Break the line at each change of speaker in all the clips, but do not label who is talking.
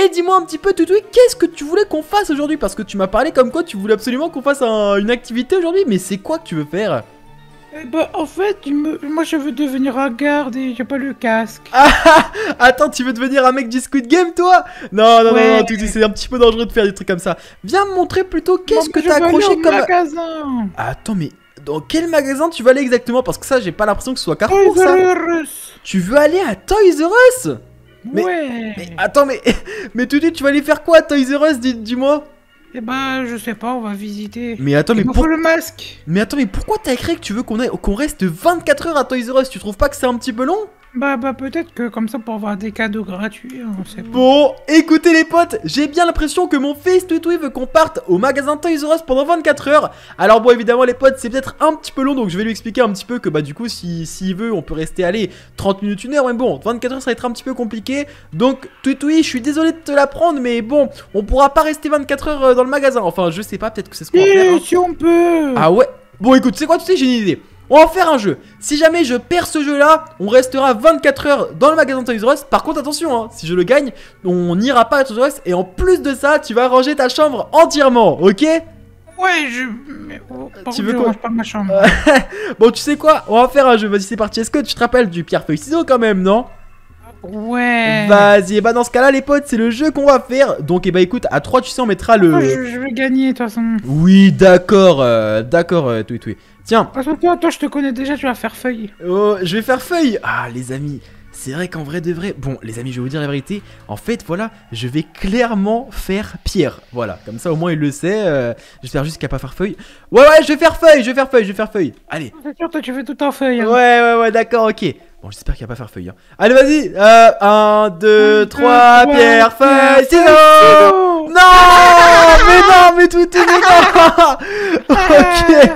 Et eh, dis-moi un petit peu, Toutoui, qu'est-ce que tu voulais qu'on fasse aujourd'hui Parce que tu m'as parlé comme quoi tu voulais absolument qu'on fasse une activité aujourd'hui, mais c'est quoi que tu veux faire eh bah en fait, moi je veux devenir un garde et j'ai pas le casque. Ah, ah, attends, tu veux devenir un mec du Squid Game toi Non, non, non, non, non c'est un petit peu dangereux de faire des trucs comme ça. Viens me montrer plutôt qu'est-ce que t'as accroché aller comme... magasin Attends, mais dans quel magasin tu vas aller exactement Parce que ça, j'ai pas l'impression que ce soit Carrefour Toys R Us. Tu veux aller à Toys R Us mais, ouais. mais attends, mais, mais tout tu vas aller faire quoi, Toys R Us, dis-moi eh ben, je sais pas, on va visiter. Mais attends, mais pourquoi le masque Mais attends, mais pourquoi t'as écrit que tu veux qu'on qu'on reste 24 heures à Toys R Us Tu trouves pas que c'est un petit peu long bah, bah peut-être que comme ça pour avoir des cadeaux gratuits, hein, on sait pas. Bon, écoutez les potes, j'ai bien l'impression que mon fils Tutui veut qu'on parte au magasin Toys R Us pendant 24 heures. Alors bon, évidemment les potes, c'est peut-être un petit peu long, donc je vais lui expliquer un petit peu que bah du coup, s'il si, veut, on peut rester aller 30 minutes, 1 heure, mais bon, 24 heures ça va être un petit peu compliqué. Donc Tutui, je suis désolé de te l'apprendre, mais bon, on pourra pas rester 24 heures euh, dans le magasin. Enfin, je sais pas, peut-être que c'est ce qu'on va faire. Eh, hein. si on peut Ah ouais Bon écoute, c'est quoi tu sais, j'ai une idée on va faire un jeu. Si jamais je perds ce jeu-là, on restera 24 heures dans le magasin Toys R Us. Par contre, attention, hein, si je le gagne, on n'ira pas à Toys R Us. Et en plus de ça, tu vas ranger ta chambre entièrement, ok Ouais, je.
tu veux quoi pas ma chambre.
bon, tu sais quoi On va faire un jeu. Vas-y, c'est parti. Est-ce que tu te rappelles du pierre feuille ciseau quand même, non Ouais. Vas-y, et eh bah ben, dans ce cas-là, les potes, c'est le jeu qu'on va faire. Donc, et eh bah ben, écoute, à 3, tu sais, on mettra le. je, vais gagner, de toute façon. Oui, d'accord, euh, d'accord, euh, tout, tout. Tiens. Attends, toi, je te connais déjà, tu vas faire feuille. Oh, je vais faire feuille. Ah, les amis. C'est vrai qu'en vrai de vrai, bon les amis je vais vous dire la vérité, en fait voilà, je vais clairement faire pierre, voilà, comme ça au moins il le sait, euh, j'espère juste qu'il n'y a pas faire feuille. Ouais ouais je vais faire feuille, je vais faire feuille, je vais faire feuille, allez. C'est sûr toi tu fais tout en feuille. Hein. Ouais ouais ouais d'accord ok, Bon, j'espère qu'il a pas faire feuille. Hein. Allez, vas-y 1, 2, 3, pierre, feuille, ciseaux Non Mais non, mais tout est dégoûtant. Ok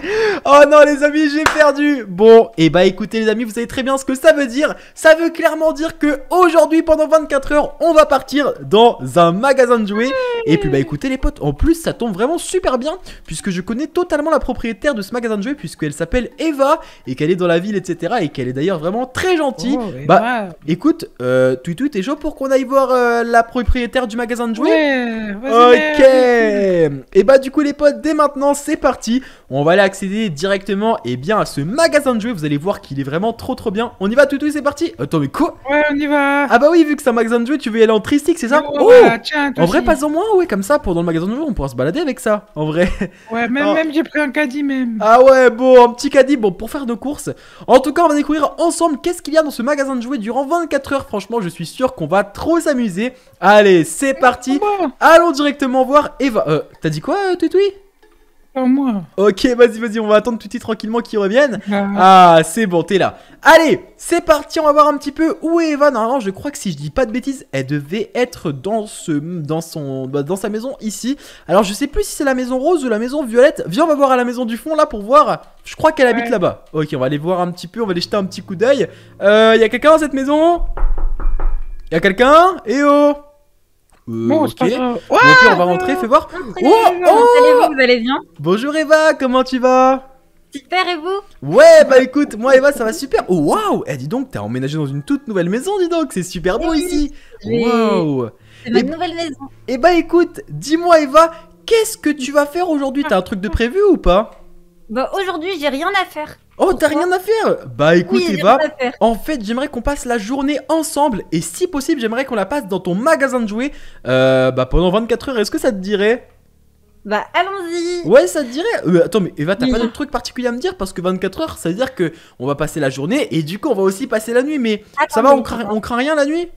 Oh non, les amis, j'ai perdu Bon, et eh bah ben, écoutez, les amis, vous savez très bien ce que ça veut dire. Ça veut clairement dire que aujourd'hui, pendant 24 heures, on va partir dans un magasin de jouets. Et puis, bah écoutez, les potes, en plus, ça tombe vraiment super bien, puisque je connais totalement la propriétaire de ce magasin de jouets, puisqu'elle s'appelle Eva, et qu'elle est dans la ville, etc. Et qu'elle est d'ailleurs vraiment très gentil. Oh, bah, écoute, euh, tu Twitou, t'es chaud pour qu'on aille voir euh, la propriétaire du magasin de jouets Ok Et eh bah, du coup, les potes, dès maintenant, c'est parti. On va aller accéder directement et eh bien, à ce magasin de jouets. Vous allez voir qu'il est vraiment trop trop bien. On y va, Twitou, c'est parti Attends, mais quoi Ouais, on y va Ah bah oui, vu que c'est un magasin de jouets, tu veux y aller en tristique, c'est ça Oh, tiens, En vrai, pas en moins, ouais, comme ça, pendant le magasin de jouets, on pourra se balader avec ça, en vrai. Ouais, même, ah. même j'ai pris un caddie, même. Ah ouais, bon, un petit caddie, bon, pour faire nos courses. En tout cas, on va découvrir ensemble qu'est-ce qu'il y a dans ce magasin de jouets durant 24 heures. Franchement, je suis sûr qu'on va trop s'amuser. Allez, c'est parti. Allons directement voir Eva. Euh, t'as dit quoi, euh, Tutui moi. Ok, vas-y, vas-y, on va attendre tout de suite tranquillement qu'il revienne ah. ah, c'est bon, t'es là. Allez, c'est parti, on va voir un petit peu où est Eva. Normalement, je crois que si je dis pas de bêtises, elle devait être dans ce, dans son, bah, dans sa maison ici. Alors, je sais plus si c'est la maison rose ou la maison violette. Viens, on va voir à la maison du fond là pour voir. Je crois qu'elle habite là-bas. Ok, on va aller voir un petit peu, on va aller jeter un petit coup d'œil. Euh, y'a quelqu'un dans cette maison Y'a quelqu'un Eh oh euh, ok. on va rentrer, fais voir. Oh, oh vous allez bien Bonjour Eva, comment tu vas
Super et vous
Ouais, bah écoute, moi Eva, ça va super. Oh, waouh Eh, dis donc, t'as emménagé dans une toute nouvelle maison, dis donc, c'est super beau ici. wow Waouh C'est ma eh nouvelle maison. Eh bah écoute, dis-moi Eva, qu'est-ce que tu vas faire aujourd'hui T'as un truc de prévu ou pas
bah aujourd'hui j'ai rien à faire.
Oh t'as rien à faire
Bah écoute Eva,
en fait j'aimerais qu'on passe la journée ensemble et si possible j'aimerais qu'on la passe dans ton magasin de jouets euh, bah pendant 24 heures, est-ce que ça te dirait bah allons-y Ouais ça te dirait euh, Attends mais Eva t'as pas d'autre truc particulier à me dire parce que 24 heures ça veut dire que on va passer la journée et du coup on va aussi
passer la nuit mais ça va on craint, on craint rien la nuit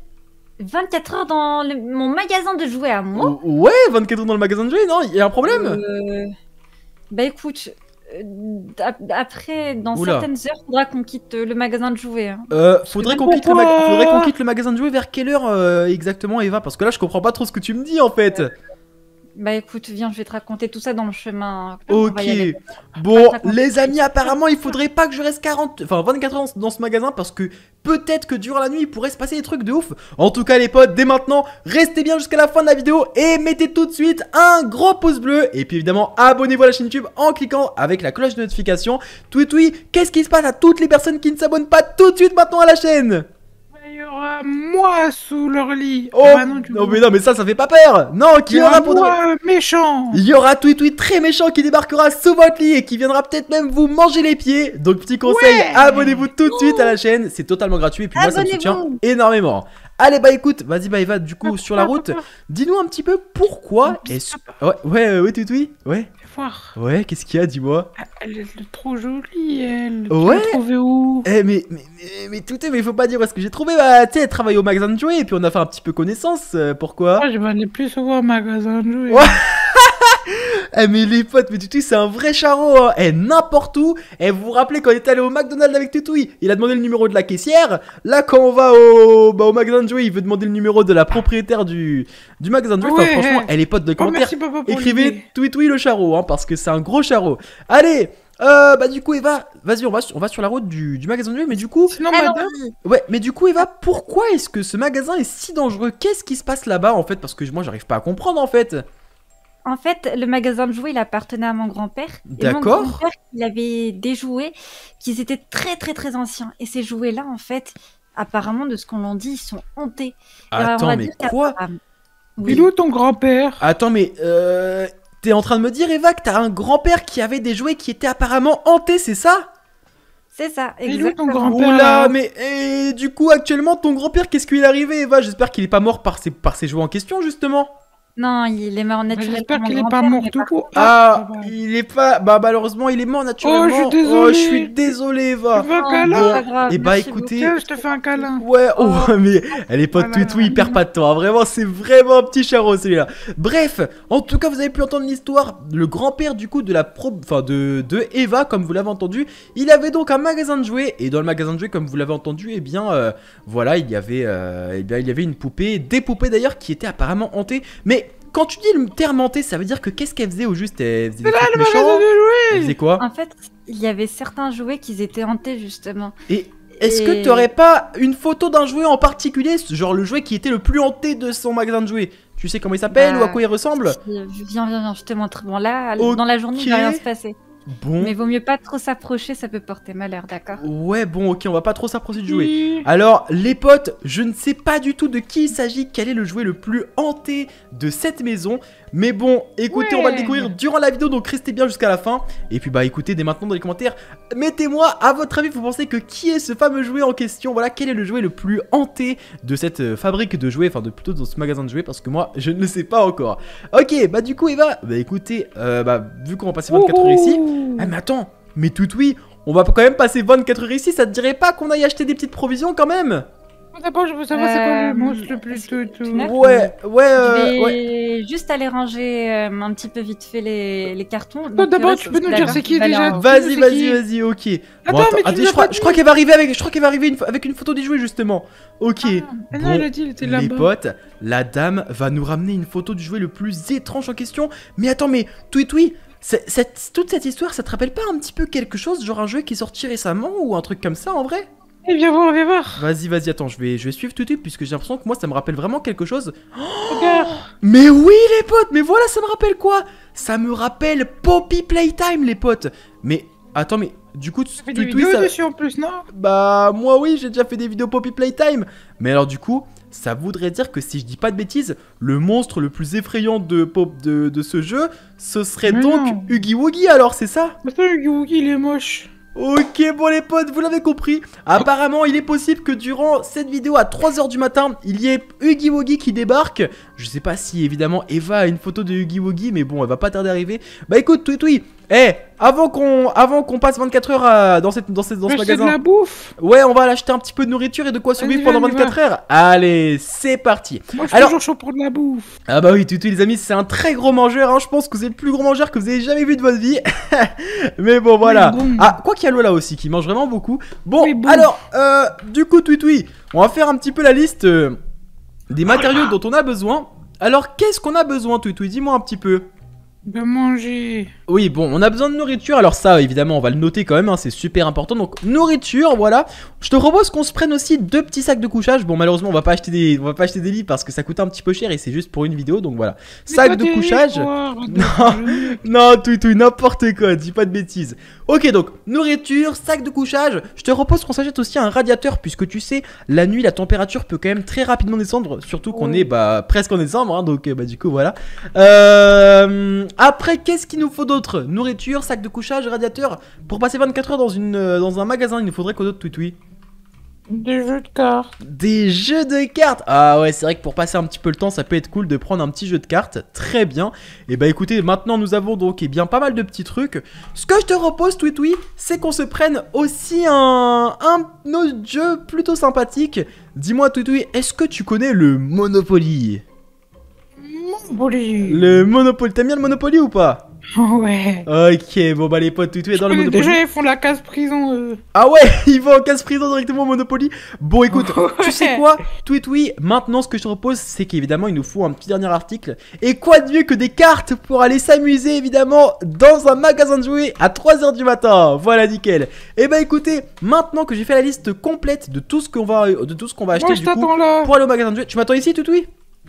24 heures dans mon magasin de jouets à moi
Ouais 24 heures dans le magasin de jouets non y a un problème
euh, Bah écoute euh, après, dans certaines heures, faudra qu'on quitte le magasin de jouets. Hein.
Euh, faudrait qu'on quitte, le magasin de jouets vers quelle heure euh, exactement, Eva Parce que là, je comprends pas trop ce que tu me dis en fait.
Bah écoute, viens, je vais te raconter tout ça dans le chemin. Hein. ok.
Bon, les amis, apparemment, il faudrait pas que je reste 40, enfin 24 heures dans ce magasin parce que peut-être que durant la nuit, il pourrait se passer des trucs de ouf. En tout cas, les potes, dès maintenant, restez bien jusqu'à la fin de la vidéo et mettez tout de suite un gros pouce bleu. Et puis évidemment, abonnez-vous à la chaîne YouTube en cliquant avec la cloche de notification. Tweet, tweet, qu'est-ce qui se passe à toutes les personnes qui ne s'abonnent pas tout de suite maintenant à la chaîne aura moi sous leur lit. Oh, ah bah non, mais non, mais ça, ça fait pas peur. Non, qui aura pour moi méchant. Il y aura Tweet Tweet très méchant qui débarquera sous votre lit et qui viendra peut-être même vous manger les pieds. Donc petit conseil, abonnez-vous tout de oh. suite à la chaîne, c'est totalement gratuit et puis moi ça me soutient énormément. Allez bah écoute, vas-y bah Eva, du coup sur la route, dis-nous un petit peu pourquoi est-ce ouais ouais ouais, ouais. Ouais, qu'est-ce qu'il y a, dis-moi ah, Elle est trop jolie, elle. Ouais. trouvé où Eh, mais, mais, tout est, mais il faut pas dire parce que j'ai trouvé. Bah, tu sais, elle travaille au magasin de jouets et puis on a fait un petit peu connaissance. Euh, pourquoi Moi, je m'en ai plus souvent au magasin de jouets. Eh mais les potes, mais Tutouille c'est un vrai charreau hein. Eh n'importe où Eh vous vous rappelez quand on est allé au McDonald's avec Tutouille Il a demandé le numéro de la caissière Là quand on va au, bah, au McDonald's, il veut demander le numéro de la propriétaire du, du de Ouais, enfin, franchement, les potes de oh, commentaire écrivez Tutouille le charreau, hein, parce que c'est un gros charreau. Allez euh, bah du coup Eva, vas-y on va, on va sur la route du, magasin de mais du coup... non Madame. Ouais, mais du coup Eva, pourquoi est-ce que ce magasin est si dangereux Qu'est-ce qui se passe là-bas en fait Parce que moi j'arrive pas à comprendre en fait.
En fait, le magasin de jouets, il appartenait à mon grand-père. D'accord. Mon grand-père, il avait des jouets qui étaient très, très, très anciens. Et ces jouets-là, en fait, apparemment, de ce qu'on l'en dit, ils sont hantés. Attends, mais quoi ah, Il est où ton grand-père
Attends, mais euh, t'es en train de me dire, Eva, que t'as un grand-père qui avait des jouets qui étaient apparemment hantés, c'est ça
c'est ça, exactement. Il est où ton grand-père oh là, mais
et, du coup, actuellement, ton grand-père, qu'est-ce qu'il est arrivé, Eva J'espère qu'il n'est pas mort par ces par ses jouets en question, justement.
Non, il est mort naturellement. J'espère qu'il est pas mort tout court. Ah,
il est pas. Bah, malheureusement, il est mort oh, naturellement. Oh, je suis désolé. Oh, je suis Eva. un câlin Et eh bah, écoutez. Je te fais un câlin. Ouais, oh, oh. mais elle est pas oh tout, tout, il perd pas de temps. Hein. Vraiment, c'est vraiment un petit charreau celui-là. Bref, en tout cas, vous avez pu entendre l'histoire. Le grand-père, du coup, de la Enfin, de, de Eva, comme vous l'avez entendu. Il avait donc un magasin de jouets. Et dans le magasin de jouets, comme vous l'avez entendu, eh bien, euh, voilà, il y avait. Euh, eh bien, il y avait une poupée. Des poupées d'ailleurs qui étaient apparemment hantées. Mais quand tu dis le terme hanté, ça veut dire que qu'est-ce qu'elle faisait au juste Elle faisait quoi
En fait, il y avait certains jouets qui étaient hantés justement.
Et est-ce que tu n'aurais pas une photo d'un jouet en particulier, genre le jouet qui était le plus hanté de son magasin de jouets Tu sais comment il s'appelle bah, ou à quoi il ressemble euh,
Viens, viens, viens, je te montre. Bon là, dans la journée, il va rien se passer. Bon. Mais vaut mieux pas trop s'approcher, ça peut porter malheur, d'accord
Ouais, bon, ok, on va pas trop s'approcher du jouet. Hmm. Alors, les potes, je ne sais pas du tout de qui il s'agit, quel est le jouet le plus hanté de cette maison. Mais bon, écoutez, on va le découvrir durant la vidéo, donc restez bien jusqu'à la fin. Et puis bah écoutez, dès maintenant dans les commentaires, mettez-moi à votre avis, vous pensez que qui est ce fameux jouet en question Voilà, quel est le jouet le plus hanté de cette euh, fabrique de jouets, enfin de plutôt de ce magasin de jouets, parce que moi je ne le sais pas encore. Ok, bah du coup Eva, bah écoutez, euh, bah vu qu'on va passer 24 heures ici, ah mais attends, mais tout oui, on va quand même passer 24 heures ici, ça te dirait pas qu'on aille acheter des petites provisions quand même
D'abord, je veux savoir c'est quoi le euh, monstre le plus tout. Ouais, ouais, euh, ouais. juste aller ranger euh, un petit peu vite fait les, les cartons. Non, d'abord, tu peux nous dire c'est qui déjà Vas-y, vas-y, vas-y,
ok. Attends, mais tu attends, je, crois, je qu'elle va arriver avec, je crois qu'elle va arriver une, avec une photo du jouet, justement. Ok. non, dit, était là les potes, la dame va nous ramener une photo du jouet le plus étrange en question. Mais attends, mais tout et cette, toute cette histoire, ça te rappelle pas un petit peu quelque chose, genre un jeu qui est sorti récemment ou un truc comme ça en vrai eh, viens voir, viens voir. Vas-y, vas-y, attends, je vais, je vais suivre tout de suite puisque j'ai l'impression que moi ça me rappelle vraiment quelque chose. Oh, oh, mais oui, les potes, mais voilà, ça me rappelle quoi Ça me rappelle Poppy Playtime, les potes. Mais attends, mais du coup, tu fais des vidéos en plus, non Bah, moi oui, j'ai déjà fait des vidéos Poppy Playtime. Mais alors, du coup, ça voudrait dire que si je dis pas de bêtises, le monstre le plus effrayant de, pop de, ce jeu, ce serait donc Huggy Woogie, alors, c'est ça Mais bah, ça, Woogie, il est moche. Ok bon les potes vous l'avez compris Apparemment il est possible que durant cette vidéo à 3h du matin Il y ait Huggy qui débarque Je sais pas si évidemment Eva a une photo de Huggy Woggy Mais bon elle va pas tarder à arriver Bah écoute tweet tweet eh, avant qu'on avant qu'on passe 24 heures euh, dans cette dans cette dans ce magasin. de la bouffe. Ouais, on va aller acheter un petit peu de nourriture et de quoi survivre pendant 24 heures. Allez, c'est parti. Moi, je suis toujours chaud pour de la bouffe. Ah bah oui, tout, les amis, c'est un très gros mangeur. Hein. Je pense que vous êtes le plus gros mangeur que vous avez jamais vu de votre vie. Mais bon, voilà. Ah, quoi qu'il y a Lola aussi qui mange vraiment beaucoup. Bon, alors, euh, du coup, suite, on va faire un petit peu la liste euh, des matériaux dont on a besoin. Alors, qu'est-ce qu'on a besoin, suite Dis-moi un petit peu de manger. Oui, bon, on a besoin de nourriture. Alors ça, évidemment, on va le noter quand même. Hein, c'est super important. Donc nourriture, voilà. Je te propose qu'on se prenne aussi deux petits sacs de couchage. Bon, malheureusement, on va pas acheter des, on va pas acheter des lits parce que ça coûte un petit peu cher et c'est juste pour une vidéo. Donc voilà, sac de couchage. non, tout, tout, n'importe quoi. Dis pas de bêtises. Ok, donc nourriture, sac de couchage. Je te propose qu'on s'achète aussi un radiateur puisque tu sais, la nuit, la température peut quand même très rapidement descendre. Surtout qu'on est bah presque en décembre, hein. donc euh, bah du coup voilà. Euh après, qu'est-ce qu'il nous faut d'autre Nourriture, sac de couchage, radiateur. Pour passer 24 heures dans, une, euh, dans un magasin, il nous faudrait quoi d'autre, Twitwi des jeux de cartes. Des jeux de cartes Ah ouais, c'est vrai que pour passer un petit peu le temps, ça peut être cool de prendre un petit jeu de cartes. Très bien. Et eh bah ben, écoutez, maintenant nous avons donc eh bien pas mal de petits trucs. Ce que je te repose, Twitwi, c'est qu'on se prenne aussi un, un autre jeu plutôt sympathique. Dis-moi, Twitwi, est-ce que tu connais le Monopoly Monopoly. Le Monopoly. T'aimes bien le Monopoly ou pas Ouais. Ok, bon bah les potes, tout, dans le Monopoly. Déjà, ils font la case prison. Ah ouais, ils vont en case prison directement au Monopoly. Bon, écoute, tu sais quoi Tout, tout, maintenant ce que je te propose, c'est qu'évidemment, il nous faut un petit dernier article. Et quoi de mieux que des cartes pour aller s'amuser, évidemment, dans un magasin de jouets à 3h du matin. Voilà, nickel. Et eh bah ben, écoutez, maintenant que j'ai fait la liste complète de tout ce qu'on va, de tout ce qu'on va acheter Moi, du coup, là. pour aller au magasin de jouets, tu m'attends ici, tout, tout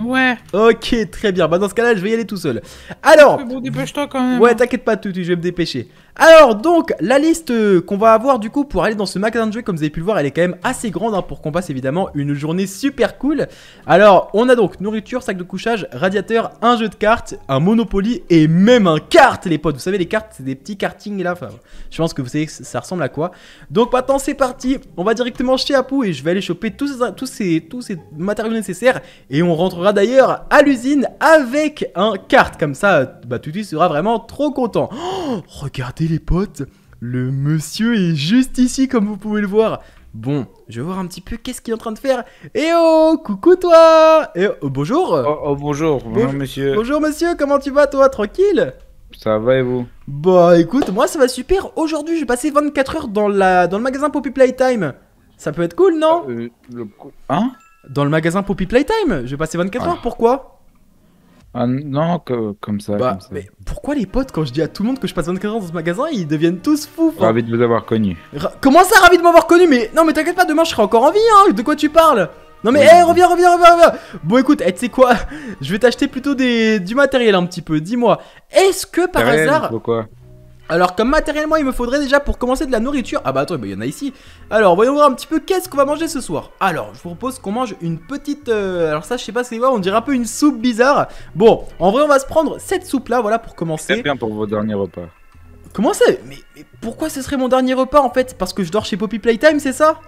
Ouais. Ok, très bien. Bah, dans ce cas-là, je vais y aller tout seul. Alors. dépêche-toi quand même. Ouais, hein. t'inquiète pas, tout, je vais me dépêcher. Alors donc la liste euh, qu'on va avoir du coup pour aller dans ce magasin de jouets comme vous avez pu le voir elle est quand même assez grande hein, pour qu'on passe évidemment une journée super cool Alors on a donc nourriture, sac de couchage, radiateur, un jeu de cartes, un Monopoly et même un kart les potes Vous savez les cartes c'est des petits kartings là, je pense que vous savez que ça ressemble à quoi Donc maintenant c'est parti, on va directement chez Apu et je vais aller choper tous ces, tous tous ces matériaux nécessaires Et on rentrera d'ailleurs à l'usine avec un kart comme ça bah tout sera vraiment trop content oh, Regardez les potes, le monsieur est juste ici comme vous pouvez le voir. Bon, je vais voir un petit peu qu'est-ce qu'il est en train de faire. Eh oh, coucou toi Eh oh, bonjour oh, oh bonjour, bonjour, monsieur. Bonjour monsieur, comment tu vas toi Tranquille ça va et vous Bah écoute, moi ça va super. Aujourd'hui, j'ai passé 24 heures dans, la... dans le magasin Poppy Playtime. Ça peut être cool, non euh, Hein Dans le magasin Poppy Playtime J'ai passé 24 heures, pourquoi ah non, comme ça. Bah, Mais pourquoi les potes, quand je dis à tout le monde que je passe 24 heures dans ce magasin, ils deviennent tous fous Ravi de vous avoir connu. Comment ça, ravi de m'avoir connu Mais non, mais t'inquiète pas, demain je serai encore en vie, hein De quoi tu parles non mais hey, reviens, reviens, reviens, reviens Bon écoute, eh, tu sais quoi Je vais t'acheter plutôt des... du matériel un petit peu, dis-moi. Est-ce que par hasard... Pourquoi alors comme matériellement il me faudrait déjà pour commencer de la nourriture Ah bah attends, il y en a ici Alors voyons voir un petit peu qu'est-ce qu'on va manger ce soir Alors je vous propose qu'on mange une petite... Euh, alors ça je sais pas c'est voyez on dirait un peu une soupe bizarre Bon, en vrai on va se prendre cette soupe là, voilà pour commencer C'est bien pour vos derniers repas Comment ça mais, pourquoi ce serait mon dernier repas en fait Parce que je dors chez Poppy Playtime c'est ça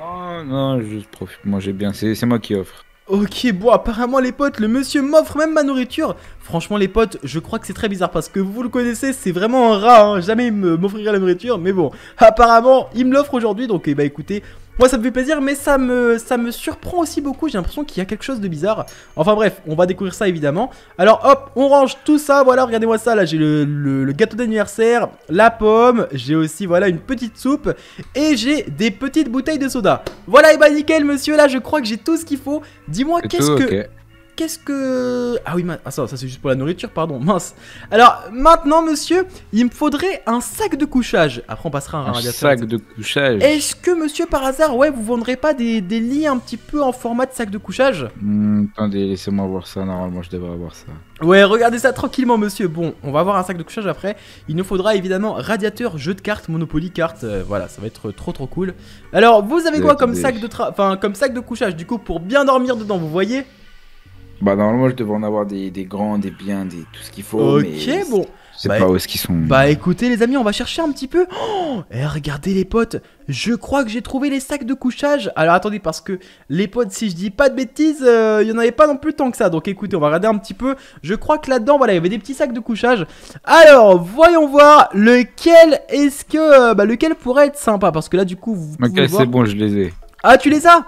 Oh non, je profite, j'ai bien, c'est moi qui offre Ok, bon, apparemment les potes, le monsieur m'offre même ma nourriture. Franchement les potes, je crois que c'est très bizarre parce que vous le connaissez, c'est vraiment un rat, hein. jamais il m'offrirait la nourriture, mais bon, apparemment il me l'offre aujourd'hui, donc bah écoutez, moi ça me fait plaisir mais ça me, ça me surprend aussi beaucoup, j'ai l'impression qu'il y a quelque chose de bizarre. Enfin bref, on va découvrir ça évidemment. Alors hop, on range tout ça, voilà regardez-moi ça, là j'ai le, gâteau d'anniversaire, la pomme, j'ai aussi voilà une petite soupe et j'ai des petites bouteilles de soda. Voilà et bah nickel monsieur, là je crois que j'ai tout ce qu'il faut. Dis-moi qu'est-ce que qu'est-ce que... Ah oui, ah, ça, ça c'est juste pour la nourriture, pardon, mince. Alors, maintenant, monsieur, il me faudrait un sac de couchage. Après, on passera à un, un sac de
couchage
Est-ce que, monsieur, par hasard, ouais, vous vendrez pas des, des lits un petit peu en format de sac de couchage hmm, Attendez, laissez-moi voir ça, normalement, je devrais avoir ça. Ouais, regardez ça tranquillement, monsieur. Bon, on va avoir un sac de couchage après. Il nous faudra évidemment radiateur, jeu de cartes, Monopoly, cartes. Euh, voilà, ça va être trop trop cool. Alors, vous avez quoi comme sac de enfin comme sac de couchage du coup pour bien dormir dedans, vous voyez bah normalement je devrais en avoir des, grands, des biens, des tout ce qu'il faut. Ok bon. Je sais bah, pas où est-ce qu'ils sont. Bah écoutez les amis, on va chercher un petit peu. Oh, et eh, regardez les potes, je crois que j'ai trouvé les sacs de couchage. Alors attendez parce que les potes, si je dis pas de bêtises, euh, il y en avait pas non plus tant que ça. Donc écoutez, on va regarder un petit peu. Je crois que là-dedans, voilà, il y avait des petits sacs de couchage. Alors voyons voir lequel est-ce que, euh, bah lequel pourrait être sympa parce que là du coup vous. Ok, c'est
bon, je les ai.
Ah tu les as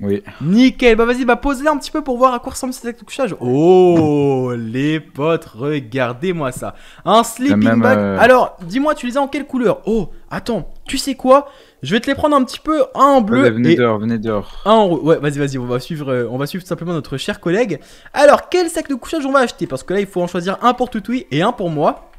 oui. Nickel. Bah vas-y, bah pose les un petit peu pour voir à quoi ressemble ces sacs de couchage. Oh, les potes, regardez-moi ça. Un sleeping bag. Euh, Alors, dis-moi, tu les as en quelle couleur Oh, attends, tu sais quoi Je vais te les prendre un petit peu, un en bleu. venez et dehors, venez Un en Ouais, vas-y, vas-y, on va suivre, euh, on va suivre simplement notre cher collègue. Alors, quel sac de couchage on va acheter Parce que là, il faut en choisir un pour Toutoui et un pour moi.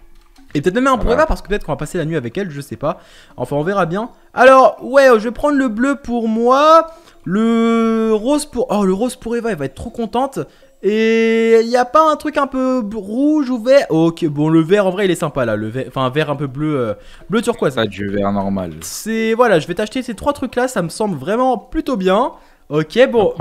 Et peut-être même un ah pour Eva bah. parce que peut-être qu'on va passer la nuit avec elle, je sais pas. Enfin, on verra bien. Alors, ouais, je vais prendre le bleu pour moi. Le rose pour. Oh, le rose pour Eva, elle va être trop contente. Et il n'y a pas un truc un peu rouge ou vert Ok, bon, le vert en vrai il est sympa là. Le vert, enfin, vert un peu bleu, euh, bleu turquoise. Pas du vert normal. C'est. Voilà, je vais t'acheter ces trois trucs là, ça me semble vraiment plutôt bien. Ok, bon.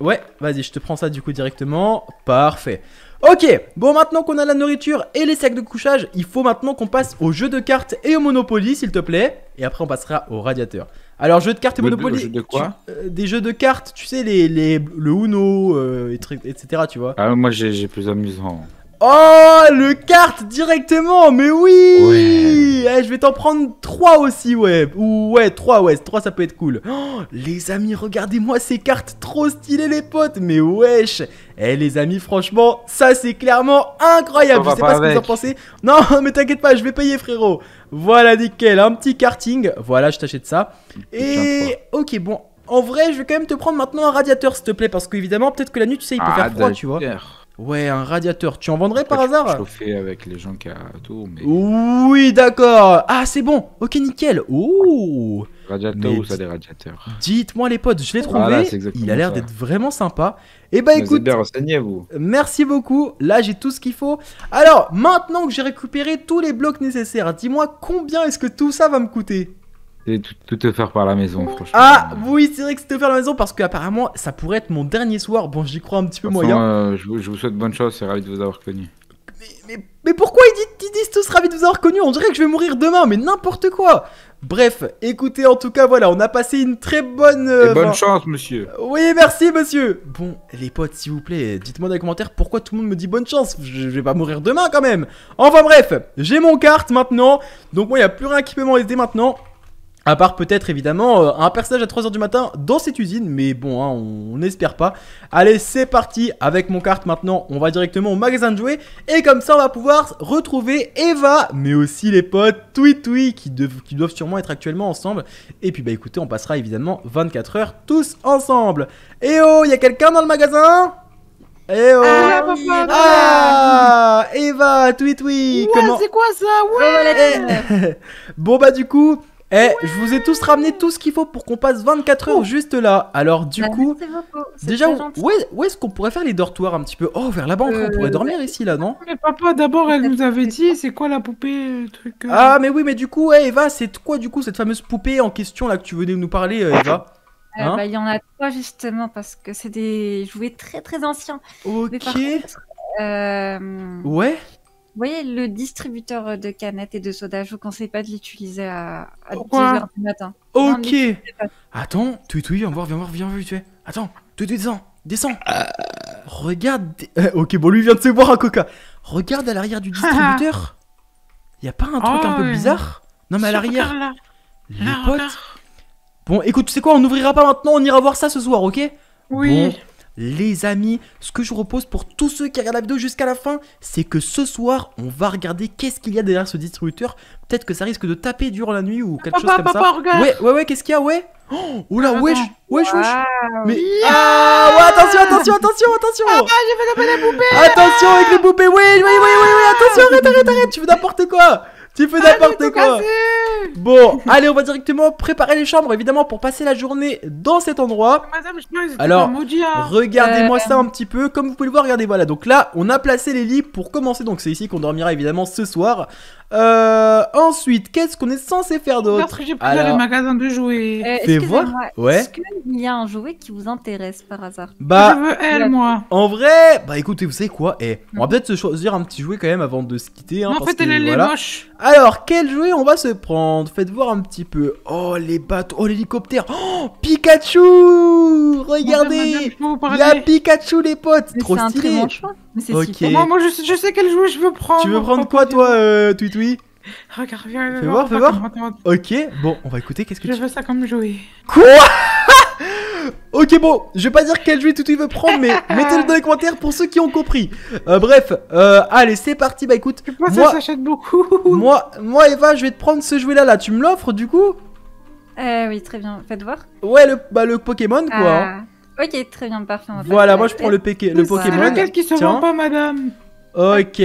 Ouais, vas-y, je te prends ça du coup directement. Parfait. Ok, bon maintenant qu'on a la nourriture et les sacs de couchage, il faut maintenant qu'on passe au jeu de cartes et au Monopoly s'il te plaît. Et après on passera au radiateur. Alors jeu de cartes et Monopoly. quoi euh, Des jeux de cartes, tu sais, les, les le Uno, euh, etc. Tu vois. Ah moi j'ai plus amusant. Oh, le kart directement, mais oui, eh, Je vais t'en prendre 3 aussi, ouais. Ou ouais, 3, ouais, 3 ça peut être cool. Oh, les amis, regardez-moi ces cartes trop stylées, les potes, mais wesh. Eh les amis, franchement, ça c'est clairement incroyable. Je sais pas, ce que vous en pensez. Non, mais t'inquiète pas, je vais payer, frérot. Voilà, nickel, un petit karting. Voilà, je t'achète ça. Et... Ok, bon, en vrai, je vais quand même te prendre maintenant un radiateur, s'il te plaît, parce qu'évidemment, peut-être que la nuit, tu sais, il peut faire ah, froid, tu vois. Ouais, un radiateur. Tu en vendrais par hasard hasard Chauffer avec les gens qui a tout. Mais... Oui, d'accord. Ah, c'est bon. Ok, nickel. Ouh. Radiateur ou ça des radiateurs Dites-moi les potes, je l'ai trouvé. il a l'air d'être vraiment sympa. Et eh bah écoute, merci beaucoup. Là, j'ai tout ce qu'il faut. Alors, maintenant que j'ai récupéré tous les blocs nécessaires, dis-moi combien est-ce que tout ça va me coûter
et tout, te offert par la maison, franchement.
Ah oui, c'est vrai que c'est offert par la maison parce qu'apparemment ça pourrait être mon dernier soir. Bon, j'y crois un petit peu moyen.
Euh, je, vous, souhaite bonne chance et ravi de vous avoir connu.
Mais, pourquoi ils disent, tous ravi de vous avoir connu On dirait que je vais mourir demain, mais n'importe quoi Bref, écoutez, en tout cas, voilà, on a passé une très bonne. Euh, bonne chance, monsieur. Oui, merci, monsieur. Bon, les potes, s'il vous plaît, dites-moi dans les commentaires pourquoi tout le monde me dit bonne chance. Je, vais pas mourir demain quand même. Enfin bref, j'ai mon carte maintenant, donc moi, il n'y a plus rien qui peut m'en maintenant. À part peut-être évidemment euh, un personnage à 3h du matin dans cette usine, mais bon, hein, on n'espère pas. Allez, c'est parti avec mon carte maintenant, on va directement au magasin de jouets, et comme ça on va pouvoir retrouver Eva, mais aussi les potes Tui qui, doivent sûrement être actuellement ensemble. Et puis bah écoutez, on passera évidemment 24 heures tous ensemble. Eh oh, il y a quelqu'un dans le magasin eh oh Ah, Eva, ah, Tui C'est quoi ça eh, Bon bah du coup, eh, je vous ai tous ramené tout ce qu'il faut pour qu'on passe 24 heures oh. juste là. Alors du bah, coup,
déjà où,
est-ce qu'on pourrait faire les dortoirs un petit peu Oh, vers là-bas, on euh, pourrait dormir ici là, non Mais papa, d'abord elle nous avait dit c'est quoi la poupée euh, truc euh Ah, mais oui, mais du coup, eh, Eva, c'est quoi du coup cette fameuse poupée en question là que tu venais nous parler, Eva bah,
hein il y en a trois justement parce que c'est des jouets très très anciens. Ok. ouais. Vous voyez, le distributeur de canettes et de soda, je vous conseille pas de l'utiliser à, 10h du matin. Ok.
Attends, Attends, tu. viens voir, viens voir, viens voir, tu es. Attends, Tu descends, descends. Regarde. Euh, ok, bon, lui vient de se boire un coca. Regarde à l'arrière du ah. distributeur. y a pas un truc un peu oh, bizarre
Non, mais à l'arrière.
Les potes. Bon, écoute, tu sais quoi, on n'ouvrira pas maintenant, on ira voir ça ce soir, ok Oui. Les amis, ce que je vous propose pour tous ceux qui regardent la vidéo jusqu'à la fin, c'est que ce soir, on va regarder qu'est-ce qu'il y a derrière ce distributeur. Peut-être que ça risque de taper durant la nuit ou quelque chose comme papa, ça. Regarde. Ouais, ouais, ouais, qu'est-ce qu'il y a, ouais Oh, oula, wesh, wesh, wesh.
Mais ah, ouais, attention, attention, attention,
attention. Ah, bah, j'ai fait la poupée. Attention avec les poupées. Oui, oui, oui, oui, oui, attention, arrête, arrête, arrête. Tu veux n'importe quoi. Tu fais ah, n'importe quoi. Bon, allez, on va directement préparer les chambres, évidemment, pour passer la journée dans cet endroit.
Alors, hein. regardez-moi euh. ça un
petit peu. Comme vous pouvez le voir, regardez, voilà. Donc là, on a placé les lits pour commencer. Donc c'est ici qu'on dormira évidemment ce soir. Euh, ensuite, qu'est-ce qu'on est censé faire d'autre J'ai pris Alors... les
magasin de jouets. Euh, Fais voir. Ouais. Est-ce qu'il y a un jouet qui vous intéresse par hasard Bah, elle, moi.
En vrai, bah écoutez, vous savez quoi eh, on va peut-être se choisir un petit jouet quand même avant de se quitter. en hein, fait, elle, est moche.
Alors, quel
jouet on va se prendre Faites voir un petit peu. Oh, les bateaux, oh l'hélicoptère, oh Pikachu Regardez, il y a Pikachu les potes, trop stylé. Mais C'est Moi, je, sais, quel jouet je veux prendre. Tu veux prendre quoi, toi, euh, Regarde, viens.
Fais voir, fais voir.
Ok, bon, on va écouter. Qu'est-ce que je veux ça comme jouet Quoi Ok bon, je vais pas dire quel jouet Toutouille veut prendre, mais mettez-le dans les commentaires pour ceux qui ont compris. Euh, bref, euh, allez c'est parti, bah écoute, moi, ça s'achète beaucoup. moi, moi Eva, je vais te prendre ce jouet là, là, tu me l'offres du coup
Euh oui, très bien, faites voir.
Ouais, le, bah, le Pokémon quoi. Ah. Hein.
Ok, très bien, parfait. On va voilà, moi je prends le, Pokémon. le Pokémon. lequel qui se vend pas, madame
Ok,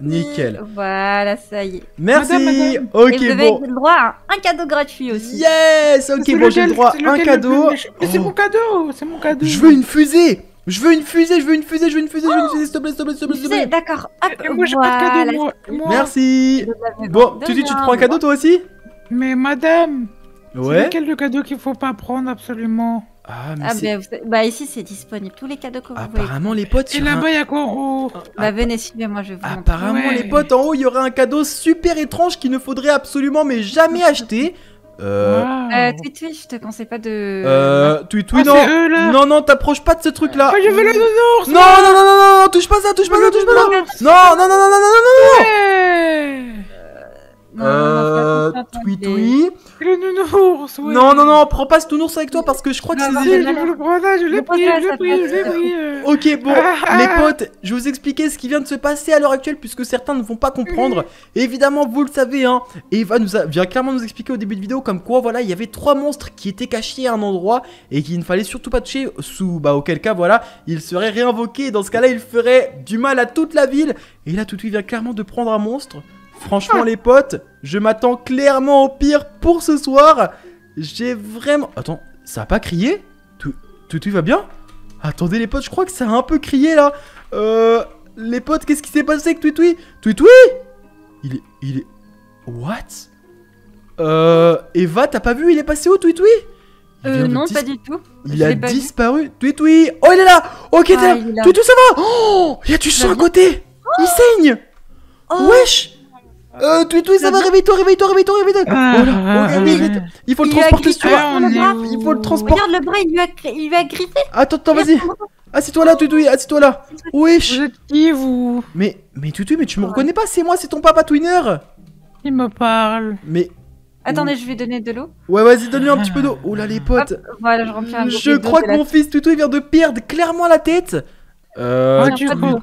nickel.
Voilà, ça y est. Merci. Madame, Ok, Et vous bon. Avez le droit à un cadeau gratuit aussi. Yes, ok, bon, j'ai le droit à un cadeau.
Mais C'est mon oh. cadeau, c'est mon cadeau. Je veux une fusée. Je veux une fusée, je veux une fusée, je veux une fusée, je veux une oh. fusée, s'il te plaît, s'il te plaît, s'il te plaît. plaît. D'accord, hop, Et moi, voilà. pas de cadeau, moi. Merci. Bon, tu dis, tu te prends un cadeau toi aussi Mais madame, ouais. c'est quel le cadeau qu'il faut pas prendre absolument ah, mais
bah, ici c'est disponible tous les cadeaux que vous Apparemment les potes. Et là-bas il y a quoi Bah venez bien moi je vous. Apparemment les
potes en haut il y aura un cadeau super étrange qu'il ne faudrait absolument mais jamais acheter. Euh...
euh je te conseille pas de. Euh.
Tweet, non. non. non. Non, t'approche pas de ce truc là. Moi, je veux le Non, non, non, non, non, touche pas ça, touche pas ça, touche pas ça. Non, non, non, non, non, non, non, non. Euh, twi. Le nounours. Non, non, non, prends pas ce nounours avec toi parce que je crois que c'est. je Ok, bon, les potes, je vais vous expliquer ce qui vient de se passer à l'heure actuelle puisque certains ne vont pas comprendre. Évidemment, vous le savez, hein. Eva nous a, vient clairement nous expliquer au début de vidéo comme quoi, voilà, il y avait trois monstres qui étaient cachés à un endroit et qu'il ne fallait surtout pas toucher. Sous, bah, auquel cas, voilà, ils seraient réinvoqués. Dans ce cas-là, ils feraient du mal à toute la ville. Et là, tout de suite, vient clairement de prendre un monstre. Franchement ah. les potes, je m'attends clairement au pire pour ce soir. J'ai vraiment... Attends, ça a pas crié tout, va bien Attendez les potes, je crois que ça a un peu crié là. Euh... Les potes, qu'est-ce qui s'est passé avec Twitwi Twitwi Il est... Il est... What Euh... Eva, t'as pas vu Il est passé où Twitwi euh, non, pas du tout. Il a disparu. Twitwi Oh, il est là Ok, ah, t'es là. ça va Oh Il y a du sang à côté Il oh saigne oh Wesh euh, Tui ça va, réveille-toi, réveille-toi, réveille-toi, réveille-toi. Ah, oh,
ah, oh ah.
il faut le transporter sur Il faut le transporter. Regarde, le bras, il lui a, il lui a griffé. Attends, attends, vas-y. assieds toi là, Tuitui, assieds toi là. Oui, je. Mais, mais Tuitui, mais tu me reconnais pas, c'est moi, c'est ton papa Twinner. Il me parle. Mais.
Attendez, je vais donner de l'eau.
Ouais, vas-y, donne-lui un petit peu d'eau. Oh là, les potes. voilà,
je remplis un Je crois que mon
fils Tuitui vient de perdre clairement la tête. Euh, oh,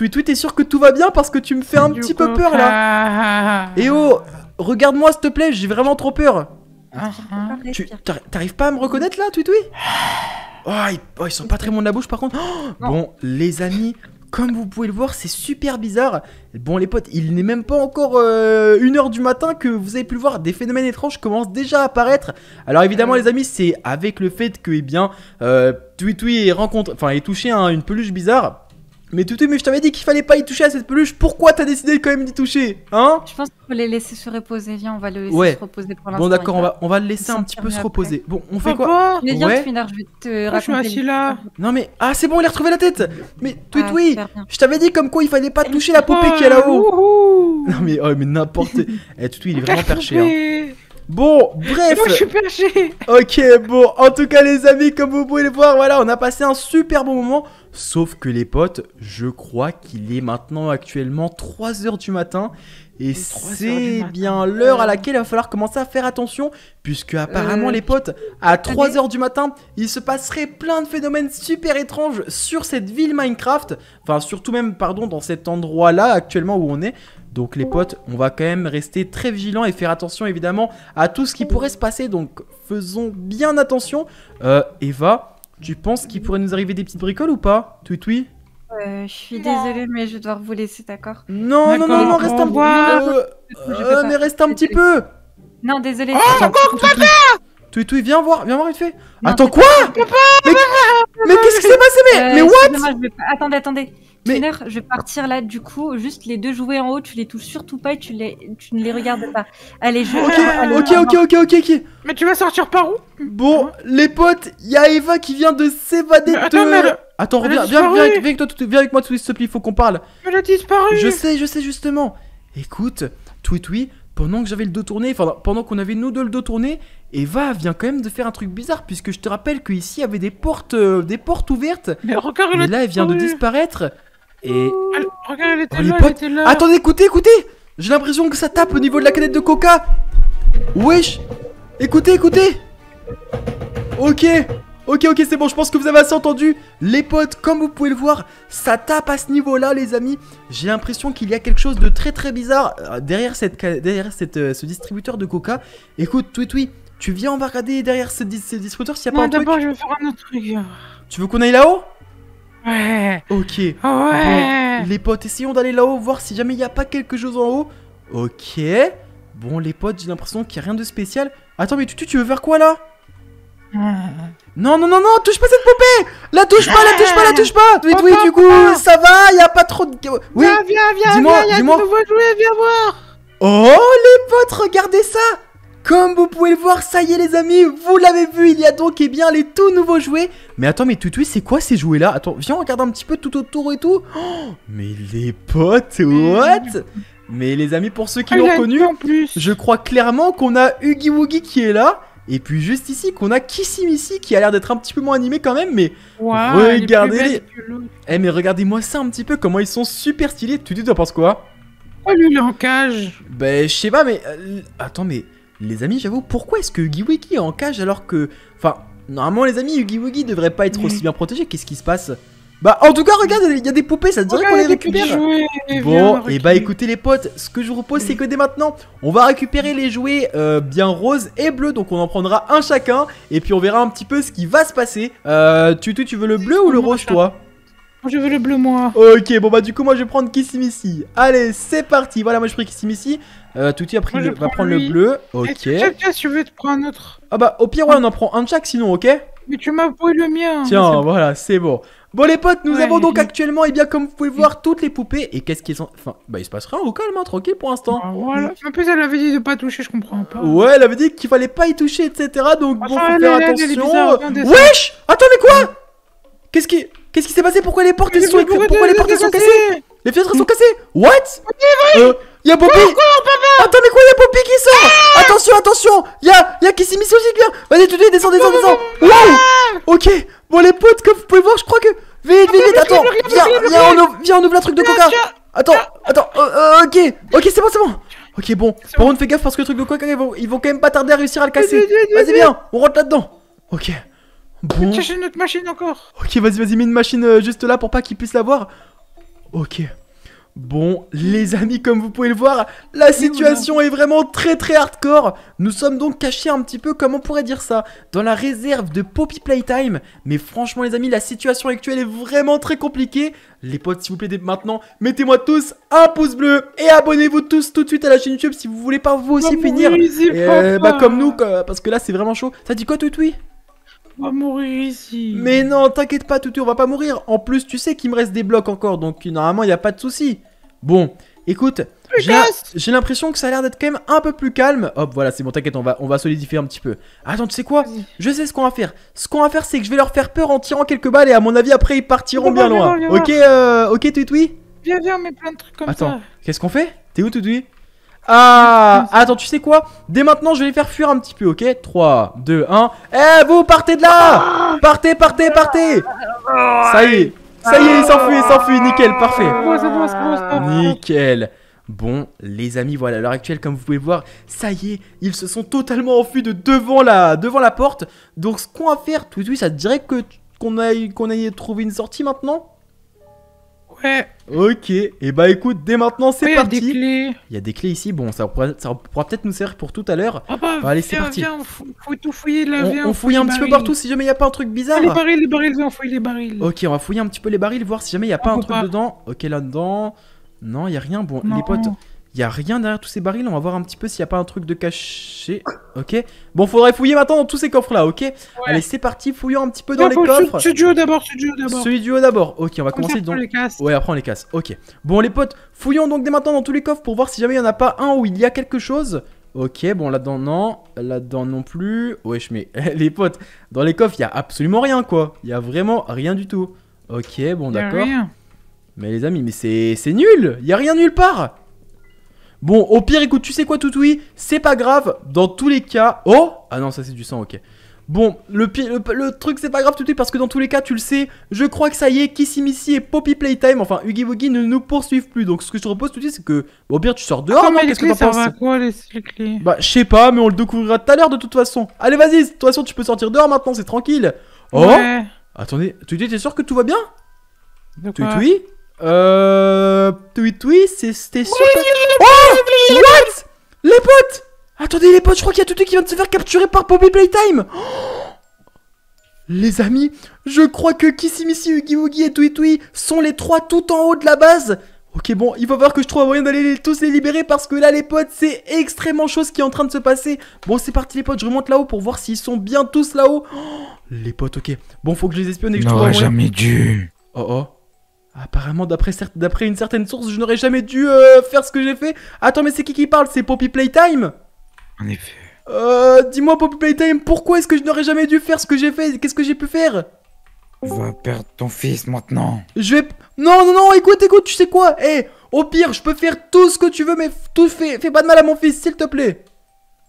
Tweet Tweet, t'es sûr que tout va bien parce que tu me fais un petit peu peur là Eh oh Regarde-moi s'il te plaît, j'ai vraiment trop peur ah, ah. T'arrives pas à me reconnaître là, Tweet oh, oh ils, sont pas très bons de la bouche par contre oh, Bon, les amis, comme vous pouvez le voir, c'est super bizarre. Bon, les potes, il n'est même pas encore euh, une heure du matin que vous avez pu voir. Des phénomènes étranges commencent déjà à apparaître. Alors, évidemment, euh. les amis, c'est avec le fait que, eh bien, euh, rencontre, enfin, est touché à une peluche bizarre. Mais Toutou, mais je t'avais dit qu'il fallait pas y toucher à cette peluche. Pourquoi t'as décidé quand même d'y toucher Hein
Je pense qu'il faut les laisser se reposer. Viens, on va le laisser se reposer pour l'instant. Bon, d'accord, on va, on
va le laisser un petit peu se reposer. Bon, on fait quoi Mais viens, je
vais te raconter. Je suis
là. Non, mais. Ah, c'est bon, il a retrouvé la tête Mais Toutou, ah, Je t'avais dit comme quoi il fallait pas toucher la poupée qui est là-haut. Non, mais, oh, mais n'importe. eh, Toutou, il est vraiment perché. Hein. Bon, bref. Moi, je suis perché. Ok, bon. En tout cas, les amis, comme vous pouvez le voir, voilà, on a passé un super bon moment. Sauf que les potes, je crois qu'il est maintenant actuellement 3h du matin. Et c'est bien l'heure à laquelle il va falloir commencer à faire attention, puisque apparemment les potes, à 3h du matin, il se passerait plein de phénomènes super étranges sur cette ville Minecraft, enfin surtout même, pardon, dans cet endroit-là actuellement où on est. Donc les potes, on va quand même rester très vigilants et faire attention évidemment à tout ce qui pourrait se passer, donc faisons bien attention. Euh, Eva, tu penses qu'il pourrait nous arriver des petites bricoles ou pas tui oui
euh, je suis désolée, mais je dois vous laisser, d'accord Non, non, non, non, reste un peu. Euh, euh mais reste
un petit peu. Non, désolée. Oh, encore papa toi, viens voir, viens voir vite fait. Attends,
quoi Mais, qu'est-ce qui s'est passé Mais, euh, what Attendez, attendez. je vais partir là, du coup, juste les deux jouets en haut, tu les touches surtout pas et tu, les... tu ne les regardes pas. Allez, je... Ok, ok,
ok, ok, ok. Mais tu vas sortir par où Bon, les potes, il y a Eva qui vient de s'évader de... Attends, reviens, viens, viens, avec, viens avec moi, s'il te il faut qu'on parle. Elle a disparu Je sais, je sais, justement. Écoute, Twitwi, pendant que j'avais le dos tourné, pendant qu'on avait nous deux le dos tourné, Eva vient quand même de faire un truc bizarre puisque je te rappelle qu'ici il y avait des portes, euh, des portes ouvertes. Mais là elle vient de disparaître. Et oh, était là. Attendez, écoutez, écoutez. J'ai l'impression que ça tape au niveau de la canette de Coca. Wesh. Écoutez, écoutez. Ok. Ok, ok, c'est bon, je pense que vous avez assez entendu. Les potes, comme vous pouvez le voir, ça tape à ce niveau-là, les amis. J'ai l'impression qu'il y a quelque chose de très très bizarre euh, derrière, cette, derrière cette, euh, ce distributeur de coca. Écoute, tu tu viens, on va regarder derrière ce, distributeur s'il n'y a pas un truc. je un autre truc. Tu veux qu'on aille là-haut Ouais. Ok. Ouais. les potes, essayons d'aller là-haut, voir si jamais il n'y a pas quelque chose en haut. Ok. Bon, les potes, j'ai l'impression qu'il n'y a rien de spécial. Attends, mais tu tu veux faire quoi là non, non, non, non, touche pas cette poupée La touche pas, la touche pas, la touche pas Oui, oui, du coup, ça va, y a pas trop de... Oui, viens, viens, viens, dis-moi, dis-moi viens voir Oh, les potes, regardez ça comme vous pouvez le voir, ça y est les amis, vous l'avez vu, il y a donc et eh bien les tout nouveaux jouets. Mais attends, mais Tutui, c'est quoi ces jouets là Attends, viens, on regarde un petit peu tout autour et tout. Oh, mais les potes, what Mais les amis, pour ceux qui ah, l'ont connu, je crois clairement qu'on a Ugi Woogie qui est là. Et puis juste ici qu'on a Kissimissi qui a l'air d'être un petit peu moins animé quand même, mais regardez Eh mais regardez-moi ça un petit peu, comment ils sont super stylés. Tu dis, t'en penses quoi Oh lui, il est en cage Bah, je sais pas, mais... Euh, attends, mais... Les amis, j'avoue, pourquoi est-ce que wiki est en cage alors que... Enfin, normalement, les amis, Ugiwegi devrait pas être aussi bien protégé. Qu'est-ce qui se passe bah en tout cas regarde il y a des poupées ça te dirait qu'on les récupère Bon et eh bah ben, écoutez les potes ce que je vous propose c'est que dès maintenant on va récupérer les jouets euh, bien rose et bleu donc on en prendra un chacun et puis on verra un petit peu ce qui va se passer euh, Tutu tu veux le bleu ou le rose toi je veux le bleu moi Ok bon bah du coup moi je vais prendre Kissimissi Allez c'est parti Voilà moi je prends Kissimissi euh, Tutu a pris va prendre le bleu eh, Ok Tiens tu veux te prendre un autre Ah bah au pire on en prend un de chaque sinon ok Mais tu m'as volé le mien Tiens voilà c'est bon Bon les potes, nous avons donc actuellement, et eh bien comme vous pouvez voir, toutes les poupées. Et qu'est-ce qu'ils ont Enfin, bah il se passe rien au calme, hein, tranquille pour l'instant. Ah, voilà. Mmh. En plus, elle avait dit de pas toucher, je comprends pas. Ouais, elle avait dit qu'il fallait pas y toucher, etc. Donc bon, ah, faut faire attention. Wesh Attendez, quoi Qu'est-ce qui Qu'est-ce qui s'est passé Pourquoi les portes sont Pourquoi les portes sont cassées Les fenêtres sont cassées What euh, y Y'a Poppy Attends quoi les Poppy qui sort ah Attention attention Y'a a qui s'y mis aussi bien Vas-y tout de suite descends descends descends Ok Bon, les potes, comme vous pouvez voir, je crois que. Vite, vite, vite, attends. Viens, viens, on ouvre, viens, on ouvre la truc de coca. Attends, attends, euh, euh, ok, ok, c'est bon, c'est bon. Ok, bon, par contre, fais gaffe parce que le truc de coca, ils vont, ils vont quand même pas tarder à réussir à le casser. Vas-y, viens, on rentre là-dedans. Ok. Bon. Chercher autre machine encore. Ok, vas-y, vas-y, mets une machine euh, juste là pour pas qu'ils puissent la voir. Ok. Bon, les amis, comme vous pouvez le voir, la situation est vraiment très très hardcore. Nous sommes donc cachés un petit peu, comme on pourrait dire ça, dans la réserve de Poppy Playtime. Mais franchement, les amis, la situation actuelle est vraiment très compliquée. Les potes, s'il vous plaît, maintenant, mettez-moi tous un pouce bleu et abonnez-vous tous tout de suite à la chaîne YouTube si vous voulez pas vous aussi finir. Euh, bah, comme nous, parce que là, c'est vraiment chaud. Ça dit quoi, Toutoui on va mourir ici. Mais non, t'inquiète pas, Toutou, on va pas mourir. En plus, tu sais qu'il me reste des blocs encore, donc normalement, il n'y a pas de souci. Bon, écoute, j'ai l'impression que ça a l'air d'être quand même un peu plus calme. Hop, voilà, c'est bon, t'inquiète, on va, on va solidifier un petit peu. Attends, tu sais quoi Je sais ce qu'on va faire. Ce qu'on va faire, c'est que je vais leur faire peur en tirant quelques balles et à mon avis, après, ils partiront bah, bien loin. ok, euh, ok, Toutoui
Viens, viens, mais plein de trucs comme ça. Attends,
qu'est-ce qu'on fait T'es où, Toutoui ah, attends, tu sais quoi Dès maintenant, je vais les faire fuir un petit peu, ok 3, 2, 1. Eh, vous, partez de là Partez, partez, partez Ça y est, ça y est, il s'enfuit, il s'enfuit, nickel, parfait. Nickel. Bon, les amis, voilà, à l'heure actuelle, comme vous pouvez voir, ça y est, ils se sont totalement enfuis de devant la, devant la porte. Donc, ce qu'on va faire, tout de suite, ça te dirait que qu'on qu'on aille trouver une sortie maintenant Ouais. Ok, et eh bah écoute, dès maintenant c'est parti. Il y a des clés. Il y a des clés ici, bon, ça pourra, peut-être nous servir pour tout à l'heure. Ah bah, allez, c'est parti. on, faut tout fouiller, là, on, on, fouille un petit peu partout si jamais il n'y a pas un truc bizarre. Les barils, les barils, on fouille les barils. Ok, on va fouiller un petit peu les barils, voir si jamais il n'y a pas un truc dedans. Ok, là-dedans. Non, il n'y a rien. Bon, les potes, Y'a rien derrière tous ces barils. On va voir un petit peu s'il n'y a pas un truc de caché. Ok. Bon, faudrait fouiller maintenant dans tous ces coffres-là, ok Allez, c'est parti, fouillons un petit peu dans les coffres. Celui du haut d'abord, celui du haut d'abord. Ok, on va commencer. donc... les Ouais, après on les casse. Ok. Bon, les potes, fouillons donc dès maintenant dans tous les coffres pour voir si jamais il n'y en a pas un où il y a quelque chose. Ok, bon là-dedans non, là-dedans non plus. Wesh, mais les potes, dans les coffres, il y a absolument rien quoi. Il y a vraiment rien du tout. Ok, bon d'accord. Mais les amis, mais c'est nul. Il y a rien nulle part. Bon, au pire, écoute, tu sais quoi, Toutoui C'est pas grave, dans tous les cas... Oh Ah non, ça c'est du sang, ok. Bon, le, le truc c'est pas grave tout parce que dans tous les cas tu le sais, je crois que ça y est, Kissimissi et Poppy Playtime, enfin huggy Wuggy, ne nous poursuivent plus. Donc ce que je te propose tout c'est que, au pire tu sors dehors, ah, hein, mais qu'est-ce que t'en penses quoi les clés Bah je sais pas, mais on le découvrira tout à l'heure de toute façon. Allez vas-y, de toute façon tu peux sortir dehors maintenant, c'est tranquille. Oh Attendez, tu t'es sûr que tout va bien oui euh... Oui, c'est c'était sûr Oh What Les potes Attendez les potes, je crois qu'il y a tout qui vient de se faire capturer par Poppy Playtime les amis, je crois que Kissimissi, Oogie Woogie et Tweetwee sont les trois tout en haut de la base. Ok bon, il va falloir que je trouve un moyen d'aller tous les libérer parce que là les potes, c'est extrêmement chaud ce qui est en train de se passer. Bon c'est parti les potes, je remonte là-haut pour voir s'ils sont bien tous là-haut. les potes, ok. Bon, faut que je les espionne et que je trouve un moyen. jamais dû. Oh oh. Apparemment, d'après une certaine source, je n'aurais jamais dû euh, faire ce que j'ai fait. Attends, mais c'est qui qui parle C'est Poppy Playtime En effet. Euh, dis-moi, Poppy Playtime, pourquoi est-ce que je n'aurais jamais dû faire ce que j'ai fait Qu'est-ce que j'ai pu faire Va perdre ton fils maintenant. Je vais. Non, non, non, écoute, écoute, tu sais quoi Eh, au pire, je peux faire tout ce que tu veux, mais tout fais, pas de mal à mon fils, s'il te plaît.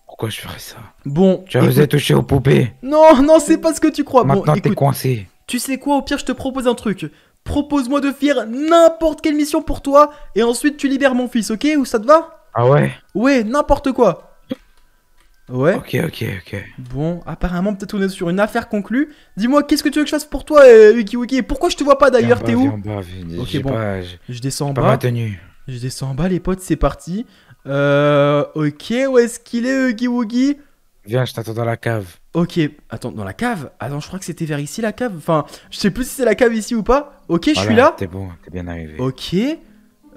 Pourquoi je ferais ça Bon. Tu as osé toucher aux poupées. Non, non, c'est pas ce que tu crois. Maintenant, t'es coincé. Tu sais quoi Au pire, je te propose un truc propose-moi de faire n'importe quelle mission pour toi, et ensuite tu libères mon fils, ok Ou ça te va Ah ouais Ouais, n'importe quoi. Ouais. Ok, ok, ok. Bon, apparemment, peut-être on est sur une affaire conclue. Dis-moi, qu'est-ce que tu veux que je fasse pour toi, euh, Wiki pourquoi je te vois pas d'ailleurs T'es où en
bas, Ok,
je descends en bas. Je descends en bas, les potes, c'est parti. Euh. Ok, où est-ce qu'il est, Wiki Viens, je t'attends dans la cave. Ok, attends, dans la cave Attends, je crois que c'était vers ici la cave. Enfin, je sais plus si c'est la cave ici ou pas. Ok, je suis là. T'es bon, t'es bien arrivé. Ok.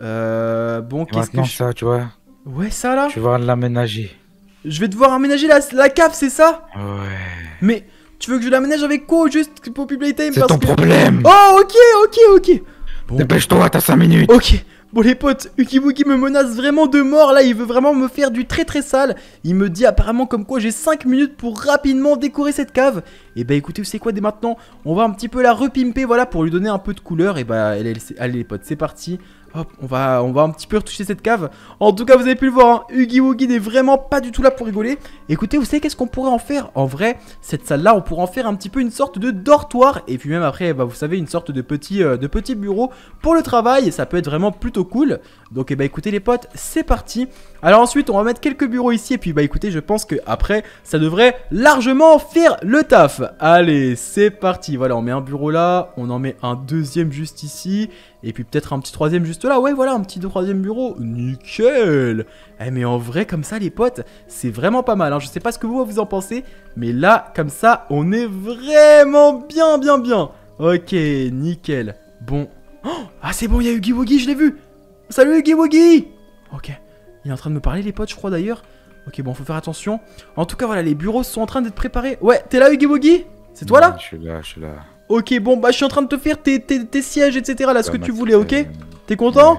Euh, bon, qu'est-ce que je... ça, tu vois Ouais, ça là. Je vais devoir l'aménager. Je vais devoir aménager la, cave, c'est ça Ouais. Mais tu veux que je l'aménage avec quoi Juste pour publier Time C'est ton problème. Oh, ok, ok, ok. Dépêche-toi, t'as 5 minutes. Ok. Bon les potes, Ukibuki me menace vraiment de mort là, il veut vraiment me faire du très très sale. Il me dit apparemment comme quoi j'ai 5 minutes pour rapidement décorer cette cave. Et eh bah ben, écoutez, vous savez quoi dès maintenant On va un petit peu la repimper, voilà, pour lui donner un peu de couleur. Et eh ben, bah allez, les potes, c'est parti. Hop, on va, on va un petit peu retoucher cette cave. En tout cas, vous avez pu le voir, hein, Oogie n'est vraiment pas du tout là pour rigoler. Écoutez, vous savez qu'est-ce qu'on pourrait en faire En vrai, cette salle-là, on pourrait en faire un petit peu une sorte de dortoir. Et puis même après, eh ben, vous savez, une sorte de petit, euh, de petit bureau pour le travail. Ça peut être vraiment plutôt cool. Donc, et bah, écoutez les potes, c'est parti. Alors ensuite, on va mettre quelques bureaux ici. Et puis, bah écoutez, je pense que après, ça devrait largement faire le taf. Allez, c'est parti. Voilà, on met un bureau là, on en met un deuxième juste ici, et puis peut-être un petit troisième juste là. Ouais, voilà, un petit troisième bureau. Nickel Eh, mais en vrai, comme ça, les potes, c'est vraiment pas mal. Hein. Je sais pas ce que vous, vous en pensez, mais là, comme ça, on est vraiment bien, bien, bien. Ok, nickel. Bon. Oh, ah, c'est bon, il y a Huggy je l'ai vu Salut Huggy Ok. Il est en train de me parler, les potes, je crois, d'ailleurs. Ok, bon, faut faire attention. En tout cas, voilà, les bureaux sont en train d'être préparés. Ouais, t'es là, Huggy Boogie C'est toi là Je suis là, je suis là. Ok, bon, bah, je suis en train de te faire tes, tes, sièges, etc. Là, ce que tu voulais, ok euh, T'es content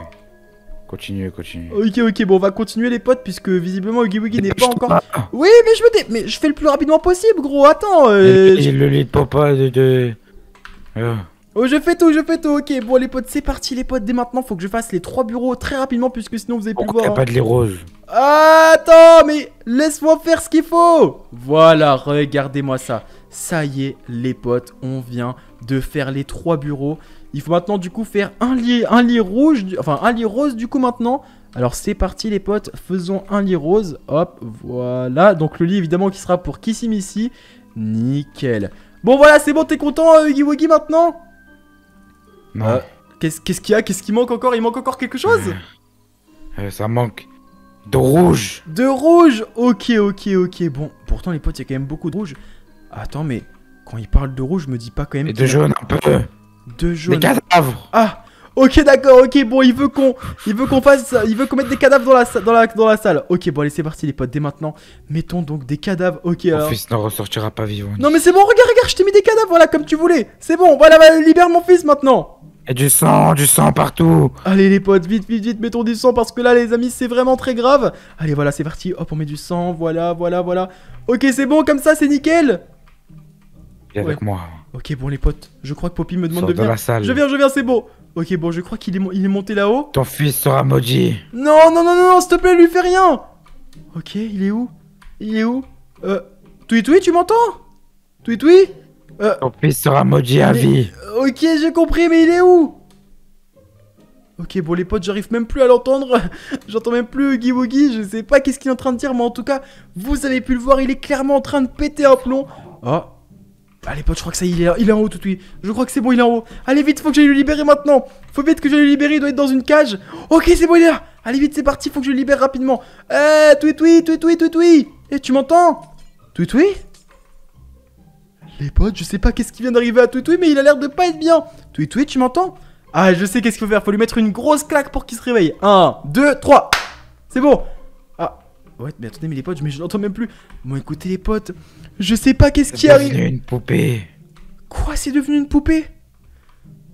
Continue, continue. Ok, ok, bon, on va continuer les potes, puisque visiblement Oogie n'est bah, pas encore. Oui, mais je me dé... mais je fais le plus rapidement possible, gros. Attends. Euh... le lit de papa de. Euh, Oh, je fais tout, je fais tout. Ok, bon, les potes, c'est parti, les potes. Dès maintenant, faut que je fasse les trois bureaux très rapidement, puisque sinon vous avez plus Pourquoi voir. pas de les roses. Hein. Attends, mais laisse-moi faire ce qu'il faut. Voilà, regardez-moi ça. Ça y est, les potes, on vient de faire les trois bureaux. Il faut maintenant du coup faire un lit, un lit rouge, enfin un lit rose du coup maintenant. Alors c'est parti les potes, faisons un lit rose. Hop, voilà. Donc le lit évidemment qui sera pour ici Nickel. Bon voilà, c'est bon, t'es content euh, Wuggy, maintenant euh. Qu'est-ce qu'il y a Qu'est-ce qui manque encore Il manque encore quelque chose euh, euh, Ça manque de rouge. De rouge Ok, ok, ok. Bon, pourtant les potes, il y a quand même beaucoup de rouge. Attends, mais quand il parle de rouge, je me dis pas quand même... de jaune un peu. De jaune. Des cadavres. Ah Ok, d'accord, ok, bon, il veut qu'on il veut qu'on fasse il veut qu'on mette des cadavres dans la dans la dans la salle. OK, bon, allez, c'est parti les potes, dès maintenant, mettons donc des cadavres. OK, Mon fils n'en ressortira pas vivant. Non, mais c'est bon, regarde, regarde, je t'ai mis des cadavres voilà comme tu voulais. C'est bon, voilà, libère mon fils maintenant y du sang, du sang
partout
Allez les potes, vite, vite, vite, mettons du sang parce que là les amis c'est vraiment très grave Allez voilà, c'est parti, hop on met du sang, voilà, voilà, voilà Ok c'est bon, comme ça c'est nickel Viens avec moi Ok bon les potes, je crois que Poppy me demande de venir Je viens, je viens, c'est bon Ok bon, je crois qu'il est, il est monté là-haut Ton fils sera maudit Non, non, non, non, s'il te plaît, lui fais rien Ok, il est où Il est où Euh... Tui tu m'entends Tui Tui ton fils sera maudit à vie. Ok, j'ai compris, mais il est où Ok, bon les potes, j'arrive même plus à l'entendre. J'entends même plus Oogie Je sais pas qu'est-ce qu'il est en train de dire, mais en tout cas, vous avez pu le voir, il est clairement en train de péter un plomb. Oh. Ah. Allez ah, potes, je crois que ça il est, il est en haut tout de suite. Je crois que c'est bon, il est en haut. Allez vite, faut que j'aille le libérer maintenant. Faut vite que j'aille le libérer, il doit être dans une cage. Ok, c'est bon, il est là. Allez vite, c'est parti, faut que je le libère rapidement. Eh, tweet, tweet, tweet, tweet, tweet, tweet. Eh, tu m'entends Tweet, tweet les potes, je sais pas qu'est-ce qui vient d'arriver à Touitoui, mais il a l'air de pas être bien. Touitoui, tu m'entends Ah, je sais qu'est-ce qu'il faut faire. Faut lui mettre une grosse claque pour qu'il se réveille. 1, 2, 3. C'est bon. Ah, ouais, mais attendez, mais les potes, mais je n'entends même plus. Bon, écoutez, les potes, je sais pas qu'est-ce qui arrive. C'est devenu une poupée. Quoi, c'est devenu une poupée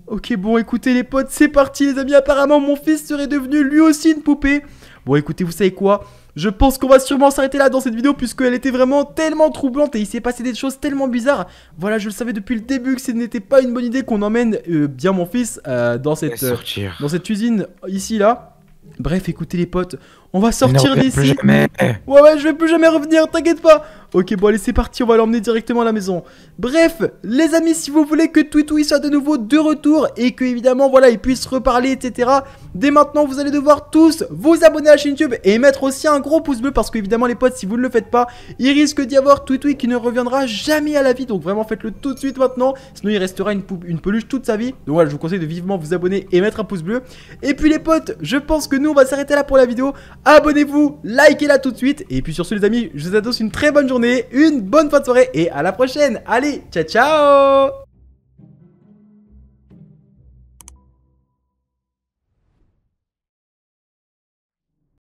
Ok, bon, écoutez, les potes, c'est parti, les amis. Apparemment, mon fils serait devenu lui aussi une poupée. Bon, écoutez, vous savez quoi je pense qu'on va sûrement s'arrêter là dans cette vidéo puisqu'elle était vraiment tellement troublante et il s'est passé des choses tellement bizarres. Voilà, je le savais depuis le début que ce n'était pas une bonne idée qu'on emmène euh, bien mon fils euh, dans, cette, euh, dans cette usine ici là. Bref, écoutez les potes, on va sortir d'ici. Ouais, ouais, je vais plus jamais revenir, t'inquiète pas. Ok, bon, allez, c'est parti, on va l'emmener directement à la maison. Bref, les amis, si vous voulez que Twitoui soit de nouveau de retour et que, évidemment, voilà, il puisse reparler, etc., dès maintenant, vous allez devoir tous vous abonner à la chaîne YouTube et mettre aussi un gros pouce bleu parce qu'évidemment, les potes, si vous ne le faites pas, il risque d'y avoir Twitoui qui ne reviendra jamais à la vie. Donc, vraiment, faites-le tout de suite maintenant, sinon il restera une, une peluche toute sa vie. Donc, voilà, je vous conseille de vivement vous abonner et mettre un pouce bleu. Et puis, les potes, je pense que nous, on va s'arrêter là pour la vidéo abonnez-vous, likez-la tout de suite. Et puis sur ce les amis, je vous adosse une très bonne journée, une bonne fin de soirée et à la prochaine. Allez, ciao
ciao